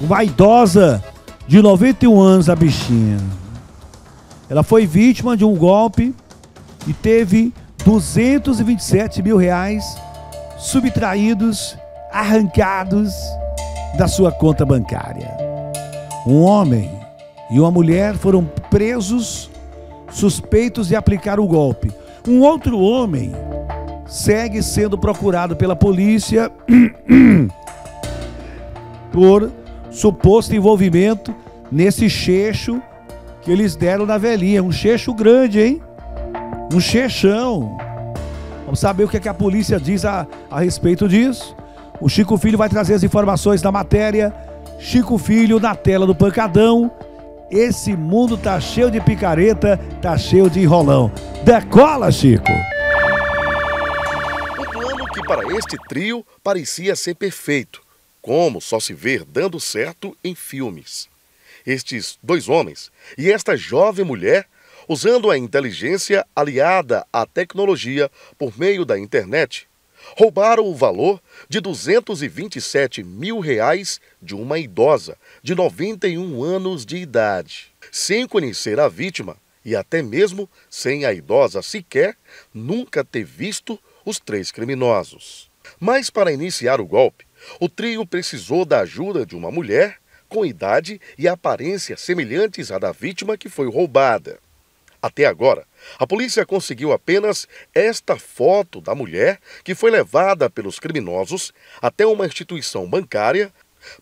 uma idosa de 91 anos, a bichinha. Ela foi vítima de um golpe e teve 227 mil reais subtraídos, arrancados da sua conta bancária. Um homem e uma mulher foram presos, suspeitos de aplicar o golpe. Um outro homem segue sendo procurado pela polícia por suposto envolvimento nesse cheixo que eles deram na velhinha. Um cheixo grande, hein? Um cheixão. Vamos saber o que, é que a polícia diz a, a respeito disso. O Chico Filho vai trazer as informações da matéria. Chico Filho na tela do pancadão. Esse mundo tá cheio de picareta, tá cheio de enrolão. Decola, Chico! O plano que para este trio parecia ser perfeito como só se vê dando certo em filmes. Estes dois homens e esta jovem mulher, usando a inteligência aliada à tecnologia por meio da internet, roubaram o valor de 227 mil reais de uma idosa de 91 anos de idade, sem conhecer a vítima e até mesmo sem a idosa sequer nunca ter visto os três criminosos. Mas para iniciar o golpe, o trio precisou da ajuda de uma mulher com idade e aparência semelhantes à da vítima que foi roubada. Até agora, a polícia conseguiu apenas esta foto da mulher que foi levada pelos criminosos até uma instituição bancária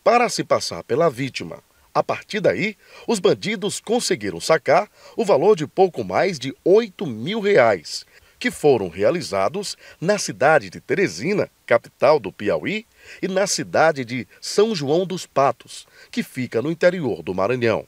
para se passar pela vítima. A partir daí, os bandidos conseguiram sacar o valor de pouco mais de 8 mil reais que foram realizados na cidade de Teresina, capital do Piauí, e na cidade de São João dos Patos, que fica no interior do Maranhão.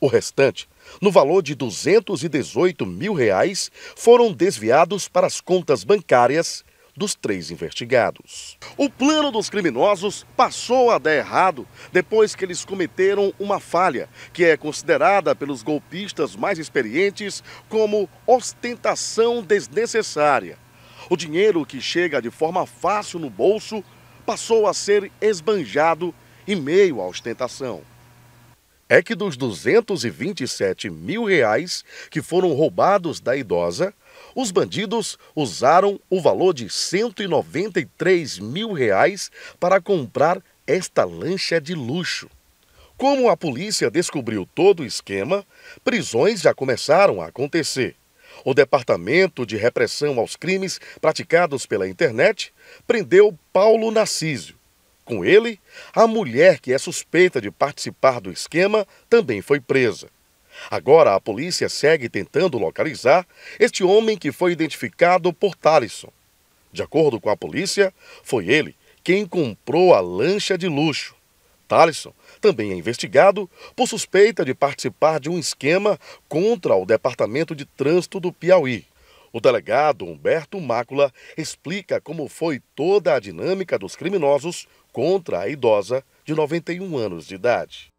O restante, no valor de 218 mil reais, foram desviados para as contas bancárias dos três investigados. O plano dos criminosos passou a dar errado depois que eles cometeram uma falha, que é considerada pelos golpistas mais experientes como ostentação desnecessária. O dinheiro que chega de forma fácil no bolso passou a ser esbanjado em meio à ostentação é que dos 227 mil reais que foram roubados da idosa, os bandidos usaram o valor de 193 mil reais para comprar esta lancha de luxo. Como a polícia descobriu todo o esquema, prisões já começaram a acontecer. O Departamento de Repressão aos Crimes Praticados pela Internet prendeu Paulo Narcísio. Com ele, a mulher que é suspeita de participar do esquema também foi presa. Agora a polícia segue tentando localizar este homem que foi identificado por Talisson. De acordo com a polícia, foi ele quem comprou a lancha de luxo. Talisson também é investigado por suspeita de participar de um esquema contra o Departamento de Trânsito do Piauí. O delegado Humberto Mácula explica como foi toda a dinâmica dos criminosos contra a idosa de 91 anos de idade.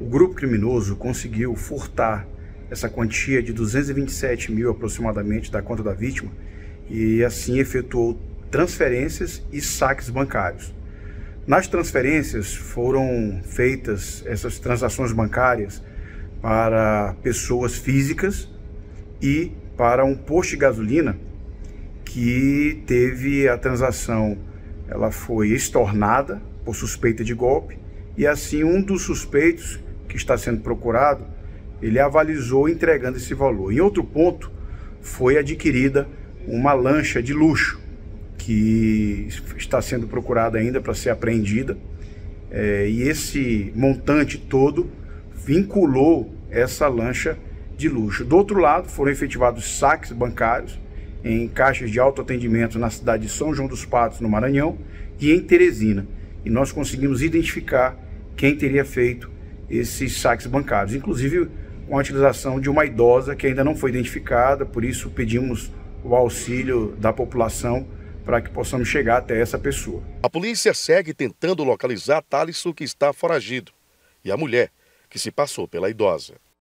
O grupo criminoso conseguiu furtar essa quantia de 227 mil aproximadamente da conta da vítima e assim efetuou transferências e saques bancários. Nas transferências foram feitas essas transações bancárias para pessoas físicas e para um posto de gasolina que teve a transação, ela foi estornada por suspeita de golpe e assim um dos suspeitos que está sendo procurado, ele avalizou entregando esse valor. Em outro ponto, foi adquirida uma lancha de luxo, que está sendo procurada ainda para ser apreendida. É, e esse montante todo vinculou essa lancha de luxo. Do outro lado, foram efetivados saques bancários em caixas de autoatendimento na cidade de São João dos Patos, no Maranhão, e em Teresina. E nós conseguimos identificar quem teria feito esses saques bancários, inclusive com a utilização de uma idosa que ainda não foi identificada, por isso pedimos o auxílio da população para que possamos chegar até essa pessoa. A polícia segue tentando localizar Thaleson, que está foragido, e a mulher, que se passou pela idosa.